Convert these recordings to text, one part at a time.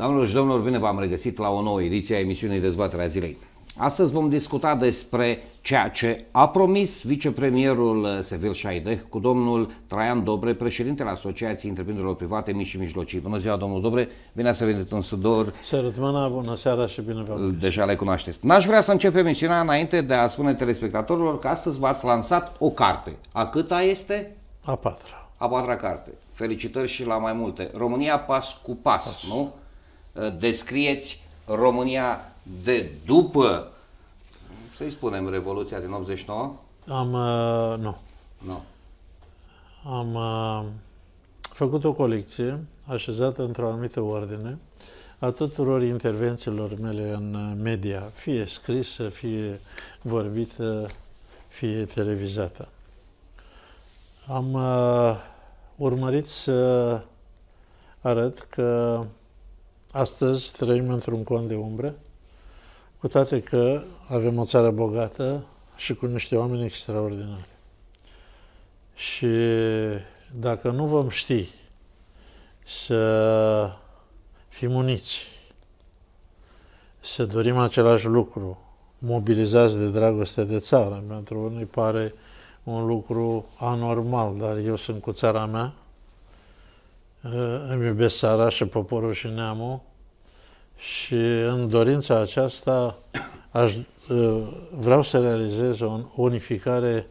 Doamnelor și domnilor, bine v-am regăsit la o nouă ediție a emisiunii Dezbaterea Zilei. Astăzi vom discuta despre ceea ce a promis vicepremierul Sevil Șaideh cu domnul Traian Dobre, președintele Asociației Întreprinderilor Private Mici și Mijlocii. Bună ziua, domnul Dobre, bine ați venit în Sudor. mâna, bună seara și bine v-am Deja le cunoașteți. N-aș vrea să încep emisiunea înainte de a spune telespectatorilor că astăzi v-ați lansat o carte. A câta este? A patra. A patra carte. Felicitări și la mai multe. România pas cu pas, pas. nu? Eh, descrieți România de după, să-i spunem, Revoluția din 89? Am, uh, nu. Nu. Am uh, făcut o colecție așezată într-o anumită ordine a tuturor intervențiilor mele în media, fie scrisă, fie vorbită, fie televizată. Am uh, urmărit să arăt că Astăzi trăim într-un con de umbră, cu toate că avem o țară bogată și cu niște oameni extraordinari. Și dacă nu vom ști să fim uniți, să dorim același lucru, mobilizați de dragoste de țară, pentru unii pare un lucru anormal, dar eu sunt cu țara mea îmi iubesc țara și poporul și neamul și în dorința aceasta aș, ă, vreau să realizez o unificare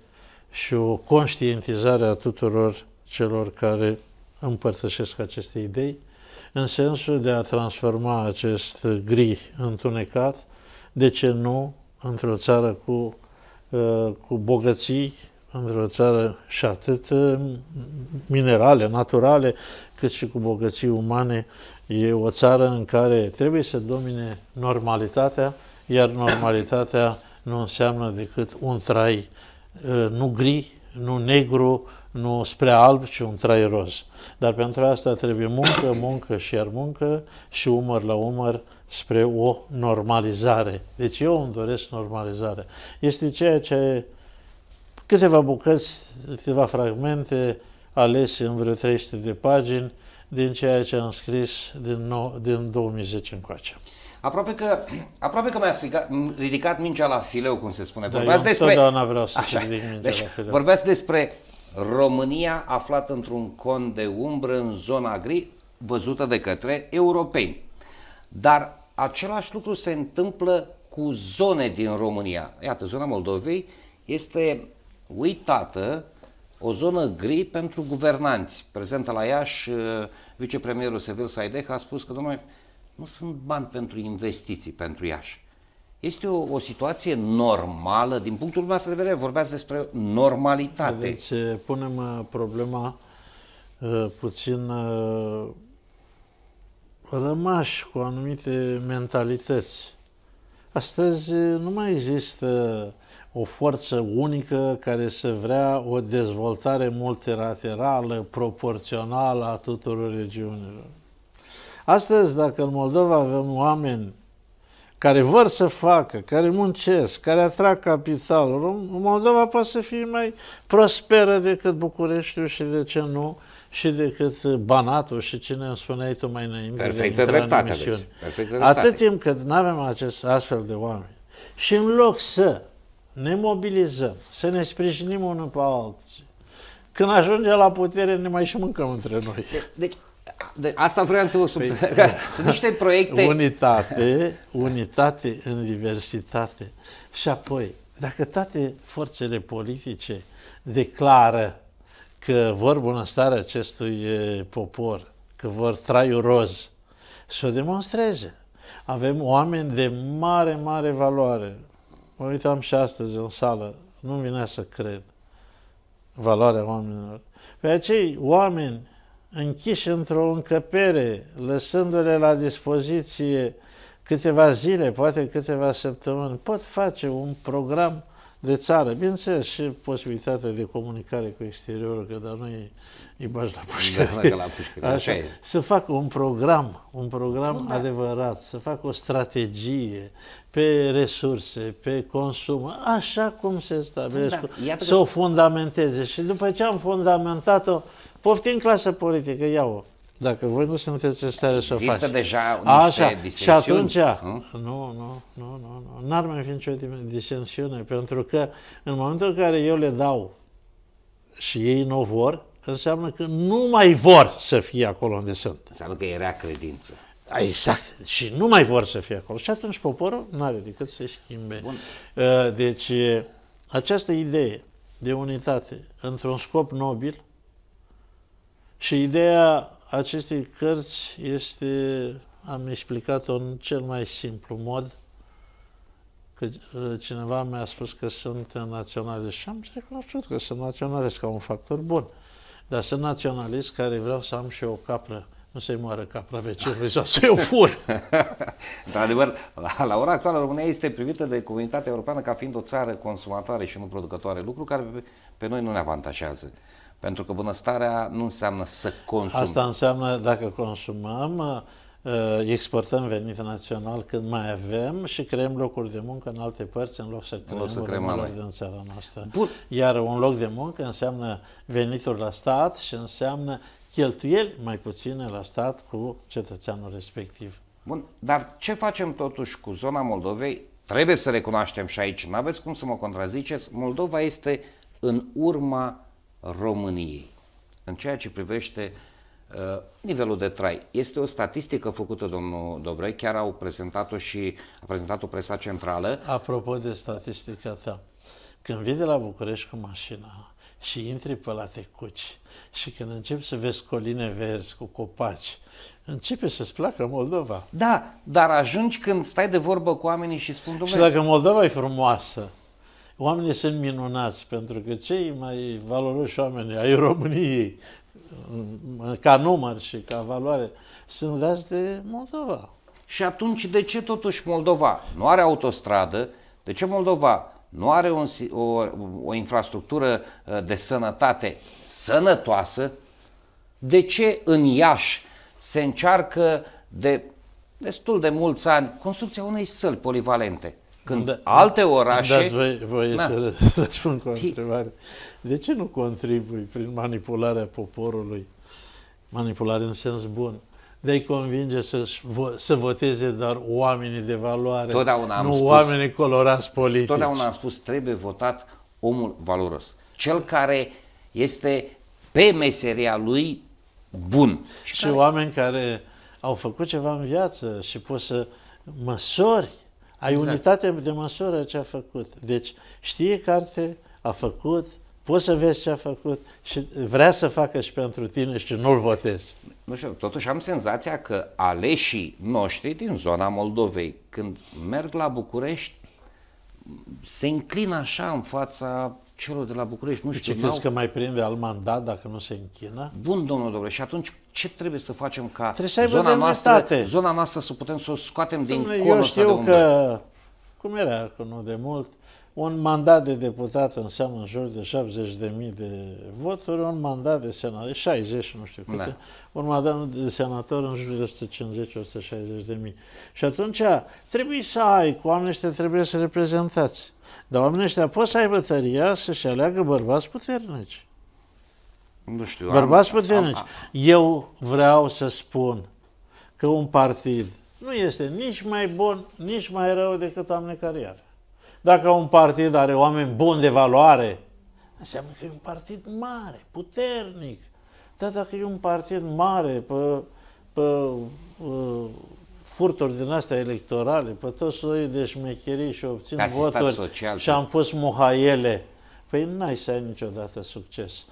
și o conștientizare a tuturor celor care împărtășesc aceste idei, în sensul de a transforma acest gri întunecat, de ce nu, într-o țară cu, ă, cu bogății într-o țară și atât uh, minerale, naturale, cât și cu bogății umane. E o țară în care trebuie să domine normalitatea, iar normalitatea nu înseamnă decât un trai uh, nu gri, nu negru, nu spre alb, ci un trai roz. Dar pentru asta trebuie muncă, muncă și iar muncă și umăr la umăr spre o normalizare. Deci eu îmi doresc normalizare. Este ceea ce câteva bucăți, câteva fragmente alese în vreo 300 de pagini din ceea ce am scris din, nou, din 2010 încoace. Aproape că, aproape că mi-a ridicat, mingea la fileu, cum se spune. Da, vorbeați despre... vreau să Așa. ridic mingea deci, la fileu. Vorbeați despre România aflată într-un con de umbră în zona gri, văzută de către europeni. Dar același lucru se întâmplă cu zone din România. Iată, zona Moldovei este uitată o zonă gri pentru guvernanți. Prezentă la Iași, uh, vicepremierul Sevil Saideh a spus că, domnule, nu sunt bani pentru investiții pentru Iași. Este o, o situație normală, din punctul meu de vedere, vorbeați despre normalitate. Deci, punem uh, problema uh, puțin uh, rămași cu anumite mentalități. Astăzi uh, nu mai există o forță unică care să vrea o dezvoltare multilaterală, proporțională a tuturor regiunilor. Astăzi, dacă în Moldova avem oameni care vor să facă, care muncesc, care atrag capitalul, Moldova poate să fie mai prosperă decât Bucureștiul și de ce nu, și decât Banatul și cine îmi spuneai tu mai înainte Perfectă de dreptate, în Perfectă dreptate. Atât timp cât nu avem acest astfel de oameni și în loc să ne mobilizăm, să ne sprijinim unul pe alții. Când ajunge la putere, ne mai și mâncăm între noi. deci, de, asta vreau să vă spun. Păi, da. Sunt niște proiecte... Unitate, unitate în diversitate. Și apoi, dacă toate forțele politice declară că vor bunăstare acestui popor, că vor trai roz, să o demonstreze. Avem oameni de mare, mare valoare. Mă uitam și astăzi în sală, nu vine să cred valoarea oamenilor. Pe acei oameni închiși într-o încăpere, lăsându-le la dispoziție câteva zile, poate câteva săptămâni, pot face un program de țară, bineînțeles, și posibilitatea de comunicare cu exteriorul, că dar nu e, e bași la pușcărie. Da, la Așa. să fac un program, un program Bun, da. adevărat, să fac o strategie pe resurse, pe consum, așa cum se stabilește da, să că... o fundamenteze. Și după ce am fundamentat-o, poftim clasă politică, iau-o. Dacă voi nu sunteți în stare să o faceți. Există deja niște Așa. Și atunci, nu, nu, nu, nu, nu. N-ar mai fi nicio disensiune, pentru că în momentul în care eu le dau și ei nu vor, înseamnă că nu mai vor să fie acolo unde sunt. Înseamnă că era credință. Exact. Și nu mai vor să fie acolo. Și atunci poporul nu are decât să-i schimbe. Bun. Uh, deci, această idee de unitate într-un scop nobil și ideea acestei cărți este, am explicat-o în cel mai simplu mod, că uh, cineva mi-a spus că sunt naționalist și am recunoscut că sunt naționalist ca un factor bun. Dar sunt naționalist care vreau să am și o capră nu se moară capra vecinului sau să-i o fur. Într-adevăr, la, la ora actuală România este privită de comunitatea europeană ca fiind o țară consumatoare și nu producătoare, lucru care pe, pe noi nu ne avantajează. Pentru că bunăstarea nu înseamnă să consumăm. Asta înseamnă dacă consumăm, uh, exportăm venit național când mai avem și creăm locuri de muncă în alte părți în loc să creăm, loc să creăm locuri în țara noastră. Bun. Iar un loc de muncă înseamnă venituri la stat și înseamnă cheltuieli mai puține la stat cu cetățeanul respectiv. Bun, dar ce facem totuși cu zona Moldovei? Trebuie să recunoaștem și aici, nu aveți cum să mă contraziceți, Moldova este în urma României în ceea ce privește uh, nivelul de trai. Este o statistică făcută domnul Dobre, chiar au prezentat-o și a prezentat-o presa centrală. Apropo de statistica ta, când vii de la București cu mașina, și intri pe la tecuci și când începi să vezi coline verzi cu copaci, începe să-ți placă Moldova. Da, dar ajungi când stai de vorbă cu oamenii și spun Și dacă Moldova e frumoasă, oamenii sunt minunați, pentru că cei mai valoroși oameni ai României, ca număr și ca valoare, sunt dați de Moldova. Și atunci de ce totuși Moldova nu are autostradă? De ce Moldova nu are un, o, o infrastructură uh, de sănătate sănătoasă, de ce în Iași se încearcă de destul de mulți ani construcția unei săli polivalente? Când da, da. alte orașe... Dați voi, voie da. să răspund cu o întrebare. De ce nu contribui prin manipularea poporului, manipulare în sens bun, de-i convinge să, vo- să voteze doar oamenii de valoare, totdeauna nu spus, oamenii colorați politici. Totdeauna am spus, trebuie votat omul valoros. Cel care este pe meseria lui bun. Și, și care... oameni care au făcut ceva în viață și poți să măsori. Ai exact. unitate de măsură ce a făcut. Deci știe carte, a făcut, poți să vezi ce a făcut și vrea să facă și pentru tine și nu-l votezi. Nu știu, totuși am senzația că aleșii noștri din zona Moldovei, când merg la București, se înclină așa în fața celor de la București. Nu deci știu, ce crezi că mai prinde al mandat dacă nu se închină? Bun, domnul Dobre, și atunci ce trebuie să facem ca trebuie să zona, noastră, zona noastră să putem să o scoatem Dom'le, din conul Eu știu că cum era acum nu de mult, un mandat de deputat înseamnă în jur de 70.000 de voturi, un mandat de senator, 60 nu știu câte, da. un mandat de senator în jur de 150-160.000. Și atunci trebuie să ai, cu oamenii ăștia trebuie să reprezentați. Dar oamenii ăștia pot să aibă tăria să-și aleagă bărbați puternici. Nu știu. Bărbați am, puternici. Am, am. Eu vreau să spun că un partid nu este nici mai bun, nici mai rău decât oamenii care are. Dacă un partid are oameni buni de valoare, înseamnă că e un partid mare, puternic. Dar dacă e un partid mare, pe, pe pe uh, furturi din astea electorale, pe tot soiul de șmecherii și obțin voturi social, și am pus muhaiele, păi n-ai să ai niciodată succes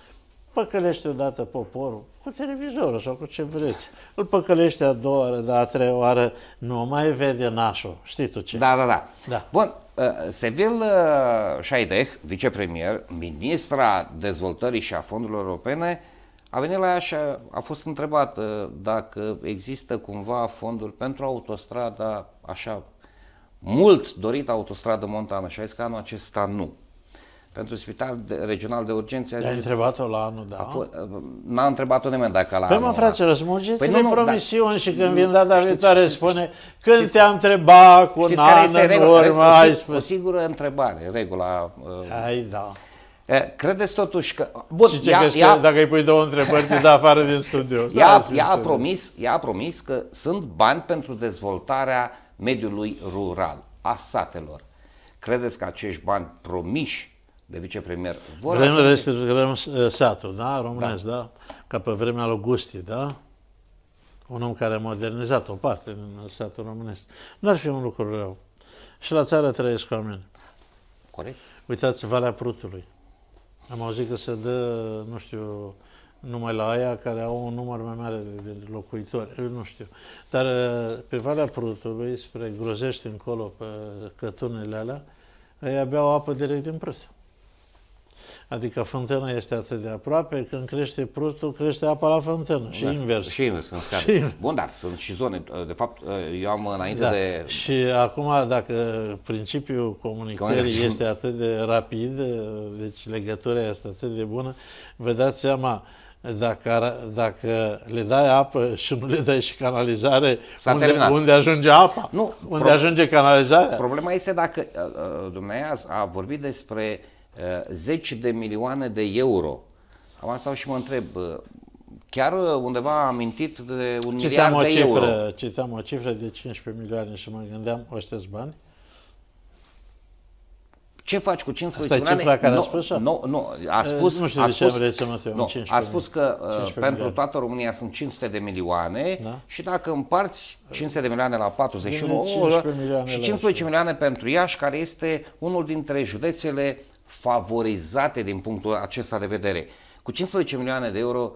păcălește odată poporul cu televizorul sau cu ce vreți. Îl păcălește a doua oară, a treia oară nu mai vede nașul. Știi tu ce? Da, da, da. da. Bun, ă, Sevil ă, Șaideh, vicepremier, ministra dezvoltării și a fondurilor europene, a venit la ea și a, a fost întrebat ă, dacă există cumva fonduri pentru autostrada, așa, mult dorită autostradă montană și a zis că anul acesta nu pentru Spital Regional de Urgențe. A întrebat-o la anul, da? N-a întrebat-o nimeni dacă la Pe păi anul. Pe frate, răsmulgeți păi nu, nu, promisiuni da. și când vin data viitoare spune știți, când te-am întrebat cu un an în regula, urmă, ai spus. O singură întrebare, regula. Uh, ai, da. Credeți totuși că... Bun, și ce ea, ea, că dacă îi pui două întrebări, te dă afară din studio. Ea, ea, a promis, ea a promis că sunt bani pentru dezvoltarea mediului rural, a satelor. Credeți că acești bani promiși de vicepremier. Vor Vremurile este vrem satul, da? Românesc, da. da? Ca pe vremea lui Gusti, da? Un om care a modernizat o parte din satul românesc. N-ar fi un lucru rău. Și la țară trăiesc oameni. Corect. Uitați Valea Prutului. Am auzit că se dă, nu știu, numai la aia care au un număr mai mare de, locuitori, eu nu știu. Dar uh, pe Valea Prutului, spre Grozești încolo, pe cătunele alea, ei beau apă direct din Prut. Adică fântâna este atât de aproape, când crește prustul, crește apa la fântână și da. invers. Și invers, în scade. Și... Bun, dar sunt și zone, uh, de fapt, uh, eu am înainte da. de... Și acum, dacă principiul comunicării este atât de rapid, uh, deci legătura este atât de bună, vă dați seama, dacă, dacă le dai apă și nu le dai și canalizare, unde, terminat. unde ajunge apa? Nu, unde pro... ajunge canalizarea? Problema este dacă uh, dumneavoastră a vorbit despre uh, Eh, zeci de milioane de euro. Am asta și mă întreb, eh, chiar eh, undeva am amintit de un citeam miliard o de cifră, euro. Citeam o cifră de 15 milioane și mă gândeam, ăștia bani? Ce faci cu 15 Asta milioane? Asta care no, a spus? Nu, no, no, a spus, nu știu a spus, de ce mă te no, a spus că uh, pentru toată România sunt 500 de milioane da? și dacă împarți 500 de milioane la 41 15 oră, milioane și 15 la milioane pentru Iași, care este unul dintre județele favorizate din punctul acesta de vedere. Cu 15 milioane de euro,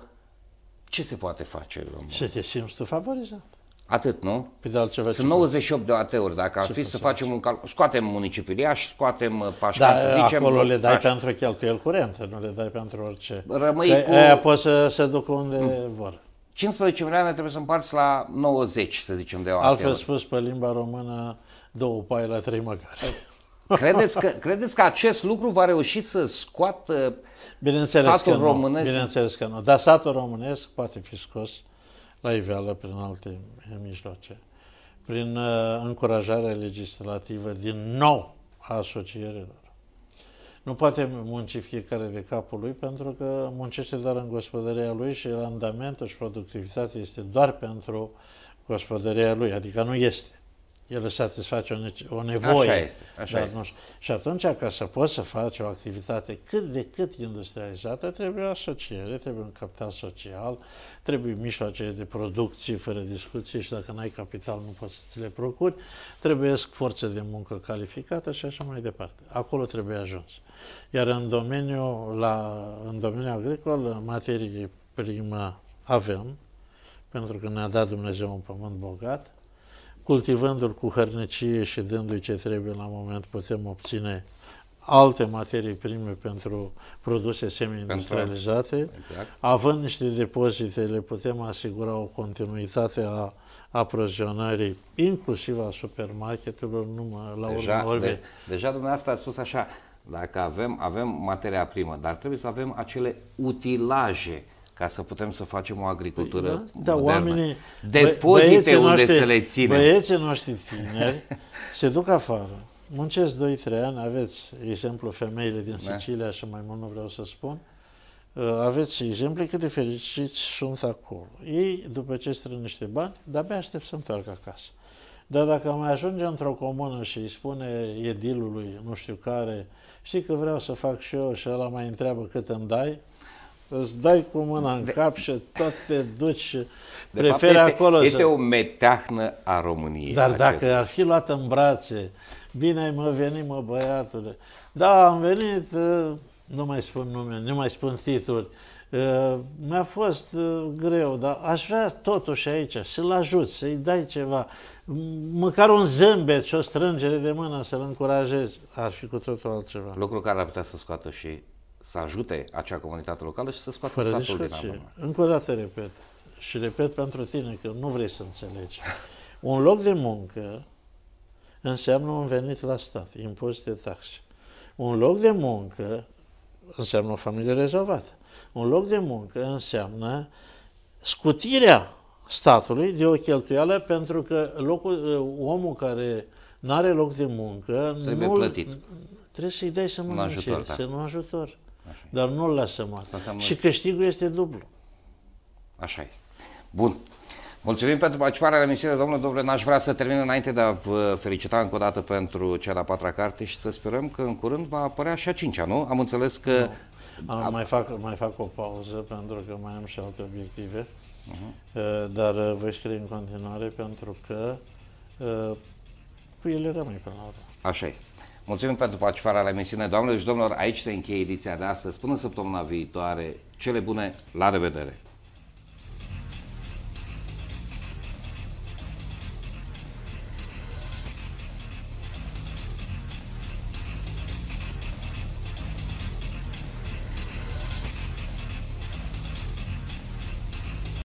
ce se poate face? Să te simți tu favorizat. Atât, nu? Păi de altceva Sunt 98 de AT-uri. Dacă ar fi să facem un calcul, scoatem municipilia scoatem uh, Pașca, da, să zicem. acolo le dai așa. pentru cheltuieli curente, nu le dai pentru orice. Rămâi că cu... Aia poți să se ducă unde mm. vor. 15 milioane trebuie să împarți la 90, să zicem, de o Altfel spus, pe limba română, două paie la trei măgari. Păi, Credeți că, credeți că acest lucru va reuși să scoată bineînțeles satul că nu, românesc? Bineînțeles că nu, dar satul românesc poate fi scos la iveală prin alte mijloace. Prin uh, încurajarea legislativă din nou a asocierilor. Nu poate munci fiecare de capul lui pentru că muncește doar în gospodăria lui și randamentul și productivitatea este doar pentru gospodăria lui, adică nu este el își satisface o, o nevoie. Așa este, așa dar este. Nu, și atunci, ca să poți să faci o activitate cât de cât industrializată, trebuie asociere, trebuie un capital social, trebuie mijloace de producție, fără discuție, și dacă n-ai capital, nu poți să ți le procuri, trebuie forță de muncă calificată și așa mai departe. Acolo trebuie ajuns. Iar în domeniul, la, în domeniul agricol, materii primă avem, pentru că ne-a dat Dumnezeu un pământ bogat, Cultivându-l cu hărnicie și dându-i ce trebuie la moment, putem obține alte materii prime pentru produse semi-industrializate. Exact. Având niște depozite, le putem asigura o continuitate a aprozionării, inclusiv a supermarketurilor, numai la deja, urmă de, Deja dumneavoastră ați spus așa, dacă avem, avem materia primă, dar trebuie să avem acele utilaje ca să putem să facem o agricultură păi, da, da modernă. Oamenii, Depozite unde noștri, să le ținem. Băieții noștri tineri se duc afară, muncesc 2-3 ani, aveți exemplu femeile din da. Sicilia da. și mai mult nu vreau să spun, uh, aveți exemple cât de fericiți sunt acolo. Ei, după ce strâng niște bani, de-abia aștept să întoarcă acasă. Dar dacă mai ajunge într-o comună și îi spune edilului, nu știu care, știi că vreau să fac și eu și ăla mai întreabă cât îmi dai, îți dai cu mâna în de... cap și tot te duci și de preferi fapt, este, acolo. Este să... o meteahnă a României. Dar acest... dacă ar fi luat în brațe, bine ai mă venit, mă băiatule. Da, am venit, uh, nu mai spun nume, nu mai spun titluri. Uh, mi-a fost uh, greu, dar aș vrea totuși aici să-l ajut, să-i dai ceva. Măcar un zâmbet și o strângere de mână să-l încurajezi, ar fi cu totul altceva. Lucru care ar putea să scoată și să ajute acea comunitate locală și să scoată Fără satul din ce. Încă o dată repet și repet pentru tine că nu vrei să înțelegi. Un loc de muncă înseamnă un venit la stat, impozite, taxe. Un loc de muncă înseamnă o familie rezolvată. Un loc de muncă înseamnă scutirea statului de o cheltuială pentru că locul, ă, omul care nu are loc de muncă trebuie nu, plătit. Trebuie să-i dai să mănânce, da. să nu ajutor. Așa Dar nu-l lăsăm asta. asta și câștigul este dublu. Așa este. Bun. Mulțumim pentru participarea la emisiune, domnule Dobre. N-aș vrea să termin înainte de a vă felicita încă o dată pentru cea de-a patra carte și să sperăm că în curând va apărea și a cincea, nu? Am înțeles că... Nu. Am, a... mai, fac, mai fac o pauză pentru că mai am și alte obiective, uh-huh. Uh, dar uh, voi scrie în continuare pentru că uh, cu ele rămâi până la urmă. Așa este. Mulțumim pentru participarea la emisiune, doamnelor și domnilor. Aici se încheie ediția de astăzi. Până săptămâna viitoare, cele bune, la revedere!